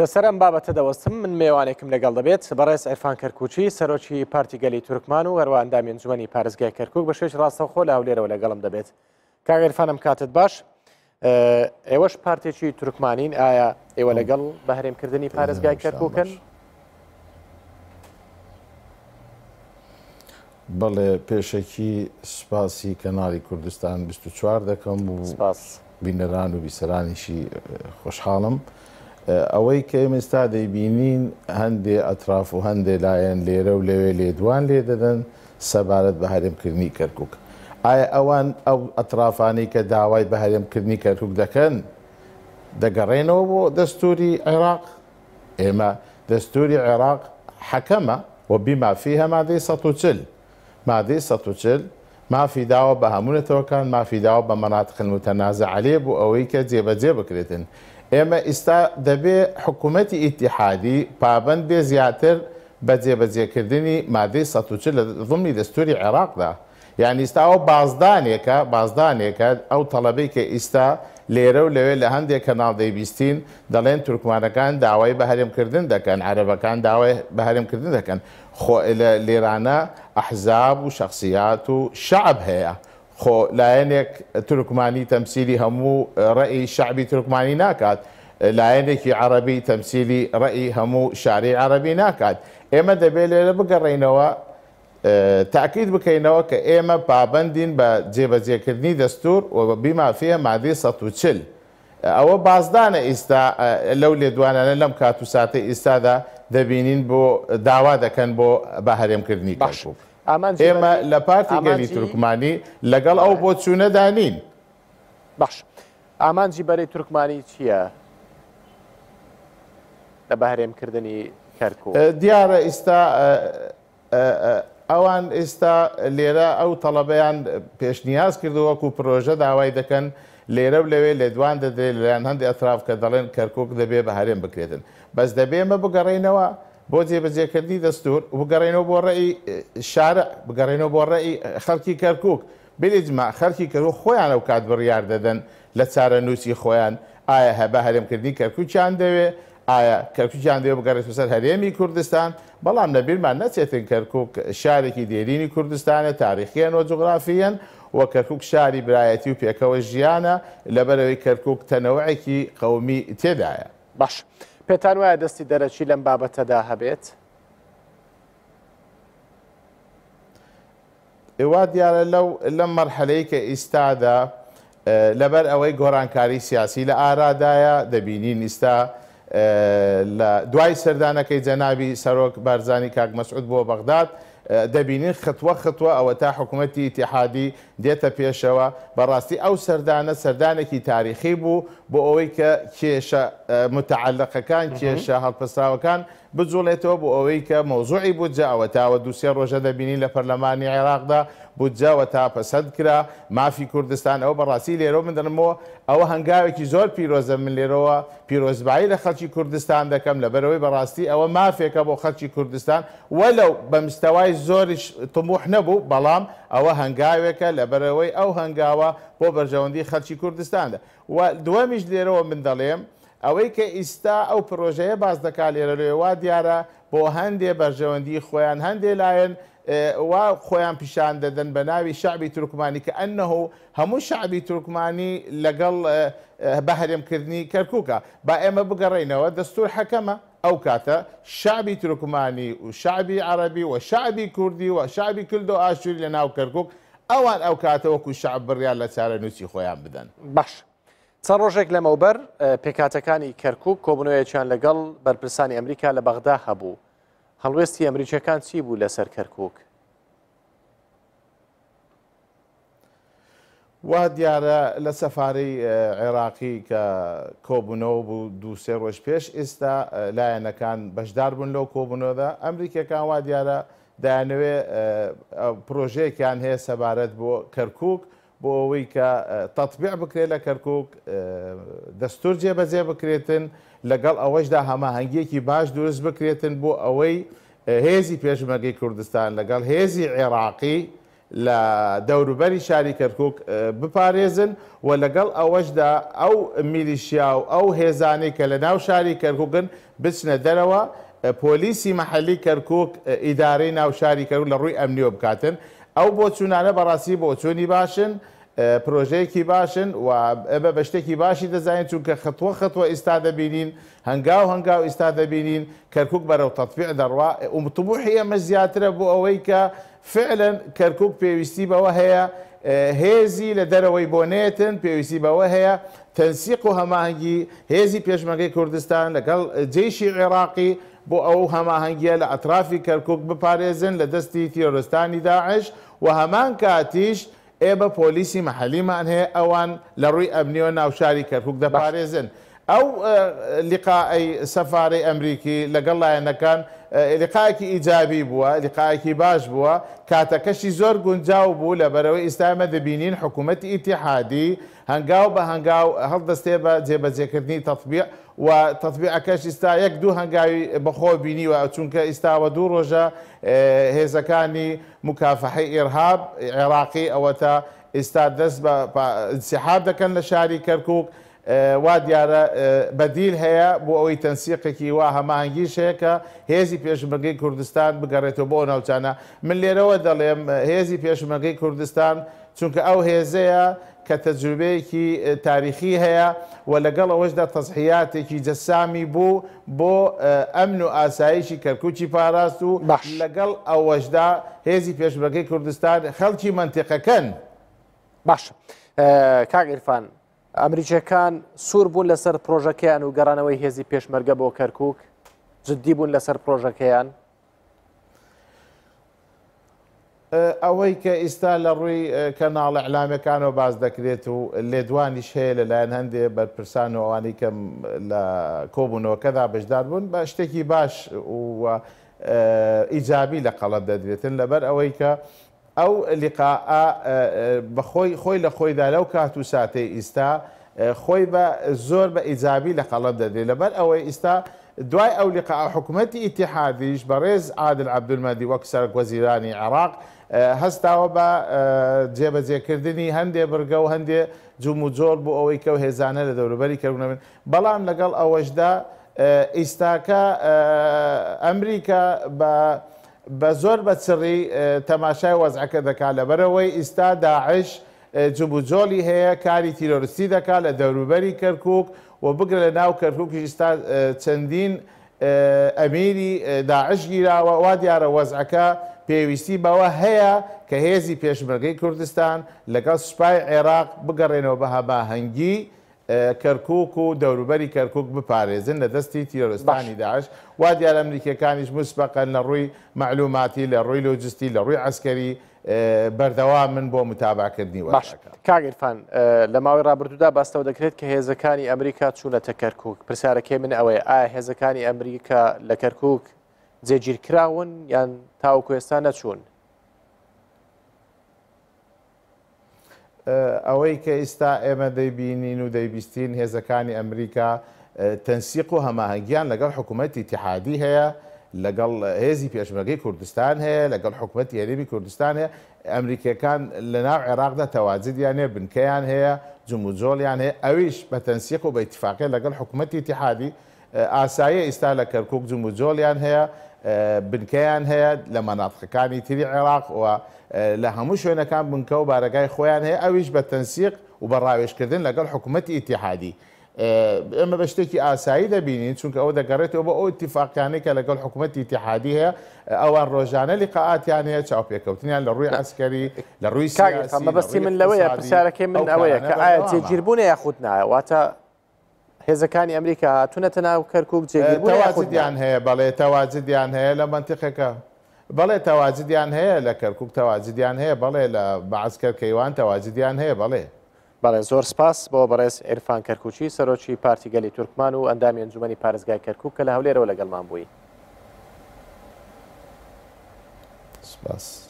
لەسەر ئەم بابەتە دەوەستم من میێوانێکم لەگەڵ دەبێت بەڕێز ئەرفان کەرکوچی سەرۆکی پارتی گەلی تورکمان و هەروەندامێن جوانی پارێزگای کەرکک بە شێش ڕاستەخۆ لە هەولێرەوە لەگەڵم دەبێت کاگەرفانم کاتت باش ئێوەش پارتێکی تورکمانین ئایا ئێوە لەگەڵ بە هەرێمکردنی پارێزگای کەرککن بەڵێ پێشێکی سپاسی کەناری کوردستان 24 دەکەم و بینەران و بیسەرانیشی خۆشحاڵم. آه، ئەوەی کە ئێمێستا دەیبینین هەندێ اطراف و هەندێ لایەن لێرە و لەوێ لێدوان لێ دەدەن سەبارەت بە هەرێمکردنی کەرکک. ئایا ئەوان ئەو ئەترافانی کە داوای بە هەرێمکردنی کەرکک دەکەن دەگەڕێنەوە بۆ دەستوری عێراق ئێمە دەستوری عێراق حەکەمە و بیمافی هەمادەی ١چل مادەی ١چل ما في دعوة هەمونەتەوەکان مافی داوە بە مەناتخن و تەنازە عالێ ئێمە ئیستا دەبێ حکوومەتی ئیتیحادی پابند بێ زیاتر بە جێبەجێکردنی مادەی سەوچر لە ضمنی دەستوری عێراقدا یعنی ئیستاوە بازدانێکە بازدانێکە ئەو تەڵەبەی کە ئیستا لێرە و لەوێ لە هەندێک کەناڵدەی بیستین دەڵێن تورکمانەکان داوای بە هەرمکردن دەکەن عربەکان داوای بە هەرمکردن دەکەن خۆ لێرانە ئەحزاب و شخصیات و شعب هەیە. خۆ لایەنێک ترکمانی تەمسیلی هەموو ڕێی شعبی ترکمانی ناکات لایەنێکی عربی تەمسیلی ڕێی هەموو شاری عربی ناکات ئێمە دەبێت لێرە بگەڕێینەوە تاکید بکەینەوە کە ئێمە پابندین بە جێبەجێکردنی دەستور و بیمافە مادی سەچل ئەوە بازدانە ئێستا لەو لێدوانانە لەم کات و ساتە ئێستادا دەبینین بۆ داوا دەکەن بۆ بە هەرێمکردنی باشوک. ئێمە لە پارتی گەلی تورکمانی لەگەڵ ئەو بۆ چوونەدانین باش ئامانجی بەرەی تورکمانی چییە لە بەهرێمکردنی کەرکۆ دیارە ئێستا ئەوان ئێستا لێرە ئەو تەڵەبەیان پێشنیاز کردو وەکو پرۆژە داوای دەکەن لێرە و لەوێ لێدوان دەدرێت لەیان هەندی ئەتراف کە دەڵێن کەرکک دەبێ بە هەرێم بکرێتن بەس دەبێمە بگەڕینەوە بۆ جێبەجێکردی دەستور بگەڕێنەوە بۆ ڕێی شارە بگەڕێنەوە بۆ ڕێی خەڵکی کەرکک بێجما خەرکی کەەوە خۆیان ئەو کات بڕیار دەدەن لە چارە نووسی خۆیان ئایا هەبە هەرێمکردنی کەرکوچیان دەوێت ئایا کەرکوچیان دەوێت بگەڕێت سەر هەرێمی کوردستان بەڵام لە بیرمان نەچێتن کەرکک شارێکی دێرینی کوردستانە تاریخیان و جوغرافیان وە کەرکک شاری برایەتی و پێکەوە ژیانە لەبەرەوەی کەرکک تەنەوەعێکی قەومی تێدایە باش. پێتان وایە دەستی دەرەچی لەم بابەتەدا هەبێت ئێوا دیارە لەو لەم مەرحەلەی کە ئیستادا لەبەر ئەوەی گۆرانکاری سیاسی لە ئارادایە دەبینین ئیستا دوای سەردانەکەی جەناوی سەرۆک بارزانانی کاک مەسعود بۆ بەغداد دەبینین خەتوە خەتوە ئەوە تا حکوومەتتی تحادی دێتە پێشەوە بەڕاستی ئەو سەردانە سەردانێکی تاریخی بوو بۆ ئەوەی کە کێشە متعلقەکان کێشە هەڵپەسراوەکان بجوڵێتەوە بۆ ئەوەی کە مۆزوعی بودجاوە تاوە دووسێ ڕۆژە دەبینی لە پەرلەمانی عێراقدا بودجاوە تا پەسەند کرا مافی کوردستان ئەو بەڕاستی لێرە من دەنمەوە ئەوە هەنگاوێکی زۆر پیرۆزە من لێرەوە پیرۆزبایی لە خەڵکی کوردستان دەکەم لە بەرەوەی بەڕاستی ئەوە مافێکە بۆ خەڵکی کوردستان وەلو بەمستەوای زۆریش تموح نەبوو بەڵام ئەوە هەنگاوێکە لە بەرەوەی ئەو هەنگاوە بۆ بەرژەوەندی خەلکی کوردستاندا و دووەمیش لێرەوە من دەڵێم ئەوەی کە ئیستا ئەو پرۆژەیە باز دەکا لێرە لێوا دیارە بۆ هەندێ بەرژەوەندی خۆیان هەندێ لایەن وا خۆیان پیشان دەدەن بە ناوی شعبی تورکمانی کە ئەنەهۆ هەموو شعبی تورکمانی لەگەڵ بەهرێمکردنی کەرکووکە با ئێمە بگەڕینەوە دەستور حەکەمە ئەو کاتە شعبی تورکمانی و شعبی عربی و شعبی کوردی و شعبی کرد و ئاشوری لە ناو کەرکک ئەوان ئەو کاتە وەکو شعب بڕیان لە چارە نووسی خۆیان بدەن باش. چەند ڕۆژێک لەمەوبەر پێکاتەکانی کەرکک کۆبنەوەیەکیان لەگەڵ بەرپرسانی ئەمریکا لە بەغدا هەبوو هەڵوێستی ئەمریکەکان چی بوو لەسەر کەرکک وا دیارە لە سەفارەی عێراقی کە کۆبوونەوە بوو دووسێ ڕۆژ پێش ئێستا لایەنەکان بەشدار بوون لەو کۆبوونەوەدا ئەمریکەکان وا دیارە دایانەوێ پرۆژەیەکیان هەیە سەبارەت بۆ کەرکک بۆ ئەوەی کە تەطبیع بکرێت لە کەرکک دەستور جێبەجێ بکرێتن لەگەڵ ئەوەشدا هەماهنگگیەکی باش دروست بکرێتن بۆ ئەوەی هێزی پێشمەگەی کوردستان لەگەڵ هێزی عێراقی لە دەوروبەری شاری کەرکک بپارێزن و لەگەڵ ئەوەشدا ئەو میلیشیا و ئەو هێزانەی کە لە ناو شاری کەرکگن بچنە دەرەوە پۆلیسی مەحەلی کەرکک ئیدارەی ناو شاری کەرو لە ڕووی ئەمنیۆ بکاتن او بۆ چوونانە بەڕاستی بۆ چۆنی باشن پرۆژەیەکی باشن و ئەمە بشته کی باشی دەزانین چونکە خطوه خەتوە ئێستا دەبینین هنگاو هەنگاو ئێستا دەبینین کەرکک بەرەو تەطفیع دەڕوا ومتبوحی ئەمە زیاترە بۆ بو اوی که فعلا کرکوک پیوستی هەیە هێزی هزی لدروی بونیتن پیوستی بەوە هەیە تنسیق و همه هنگی هزی پێشمەکەی کردستان لگل جیش عراقی بۆ ئەو هەماهنگگیە لە ئەترافی کەرکک بپارێزن لە دەستی تیۆرستانی داعش و هەمان کاتیش ئێبە پۆلیسی مەحەلیمان هەیە ئەوان لە ڕووی ئەبنیەوە ناوشاری کەرکک دەپارێزن او آه، لقاء سفاري امریکی لەگەڵ لایەنەکان لقاەکی ئیجابی بووە لقاەکی باش بووە کاتەکەشی زۆر گونجاو بوو لە بەرەوەی ئیسلامە دەبینین حکوومەتی ئیتیحادی هەنگاو بە هەنگاو هەڵدەستێ بە جێبەجێکردنی تەطبیع و تەطبیعەکەش ئستا یەک دوو هەنگاوی بەخۆ بینیوە چونکە ئیستاوە دوو ڕۆژە آه، هێزەکانی مكافحة ارهاب عراقي او تا ئێستا دەست بە سیحاب دەکەن لە شاری وا دیارە بەدیل هەیە بۆ ئەوەی تەنسیقێکی وا هەماهنگگیش هەیەکە هێزی پێشمەگەی کوردستان بگەڕێتەوە بۆ ناوچانە من لێرەوە دەڵێم هێزی پێشمەگەی کوردستان چونکە ئەو هێزەیە کە تەجروبەیەکی تاریخی هەیە و لەگەڵ ئەوەشدا تەزحیاتێکی جەسامی بوو بۆ ئەمن و ئاسایشی کەرکوچی پاراست و لەگەڵ ئەوەشدا هێزی پێشمەگەی کوردستان خەڵکی منتیقەکەن باشە کاگرفان ئەمریکیەکان سوور بوون لەسەر پرۆژەکەیان و گەڕانەوەی هێزی پێشمەرگە بۆ کەرکک جددی بوون لەسەر پرۆژەکەیان ئەوەی کە ئیستا لە ڕووی کەناڵە ئەعلامەکانەوە باز دەکرێت و لێدوانیش هەیە لەلایەن هەندێ بەرپرسان و ئەوانی کەم لە کۆبوونەوەکەدا بەشدار بوون بە شتێکی باش و ئیجابی لە قەڵەت دەدرێتن لەبەر ئەوەی کە ئەو لقا بەخۆی خۆی لە خۆیدا لەو کات و ساتێ ئیستا خۆی بە زۆر بە ئیجابی لە قەڵە دەدێت لەبەر ئەوەی ئیستا دوای ئەو لقا حکوومەتتی ئیتحادیش بەڕێز عادل عبدولمەدی وەک سەر گوەزیرانی عراق هەستاوە بە جێبەجێکردنی هەندێ بگە و هەندێ جوم و جۆر بوو ئەوەی کە و هێزانە لە دەوروبەری کەونەبن بەڵام لەگەڵ ئەوەشدا ئیستاکە ئەمریکا بە بە زۆر بەچڕی تەماشای وەزعەکە دەکا لەبەرەوەی ئیستا داعش جبوجۆلی هەیە کاری تیرۆریستی دەکا لە دەوروبەری کەرکک و بگرە لە ناو کەرکک ئیستا چەندین ئەمیری داعش گیراوە وا دیارە وەزعەکە پێویستی بەوە هەیە کە هێزی پێشمەرگەی کوردستان لەگەڵ سوپای عێراق بگەڕێنەوە بە هەباهەنگی کەرکک و دەوروبەری کەرکک بپارێزن لە دەستی تیرۆستانی داعش وا دیار ئەمریکەکانیش مسبقەن لە ڕووی معلوماتی لە ڕووی لۆجستی لە ڕووی ئەسکەری بەردەوا من بۆ متاباکردنیوە کاگرفان لە ماوەی رابرردودا باستەوە دەکرێت کە هێزەکانی ئەمریکا چوونەتە کەرکک پرسیارەکەی من ئەوەیە ئایا هێزەکانی ئەمریکا لە کەرکک جێگیرکراون یان تاوکوێستان نەچوون ئەوەی کە ئێستا ئێمە دەیبینین و دەیبیستین هێزەکانی ئەمریکا تەنسیق و هەماهنگیان لەگەڵ حکوومەتتی تحادی هەیە لەگەڵ هێزی پێشمەگەی کوردستان هەیە لەگەڵ حکوومەتتی هەرێبی کوردستان هەیە ئەمریکەکان لە ناو عێراقدا تەوازیدیان هەیە بنکەیان هەیە جموجۆڵیان هەیە ئەویش بە تەنسیق و بە ئتیفاقی لەگەڵ حکوومەتتی تحادی ئاساییە ئیستا لە کەرکک جوم و جۆلیان هەیە بنکەیان هەیە لە مەناتخەکانی تری عێراق و لە هەموو شوێنەکان بنکە و بارگای خۆیان هەیە ئەویش بە تەنسیق و بە ڕاوێشکردن لەگەڵ حکوومەتی ئیتیحادی. ئێمە بە شتێکی ئاسایی دەبینین چونکە ئەوە دەگەڕێتەوە بە ئەو اتفاقیانەی کە لەگەڵ حکوومەتتی تحادی هەیە ئەوان ڕۆژانە لقاعاتیان هەیە چاوپێکەوتنیان لە ڕووی ئەسکەری لە ڕووی ساگەمەبستی من لەوەیە پرسیارەکەی من ئەوەیە کە ئایا تێگیربوون یاخود نایە واتە هێزەکانی ئەمریکا هاتوونەتە ناو کەرکک جێگیریان هەیە بەڵێ تەواجدیان هەیە لە منتیقەکە بەڵێ تەواجدیان هەیە لە کەرکک تەواجدیان هەیە بەڵێ لە بەعسکەرکەیوان تەواجدیان هەیە بەڵێ بەڵێ زۆر سپاس بۆ بەڕێز ئێرفان کەرکوچی سەرۆکی پارتیگەلی تورکمان و ئەندامی ئەنجومی پارێزگای کەرکک کە لە هەولێرەوە لەگەڵمان بووی. سپاس.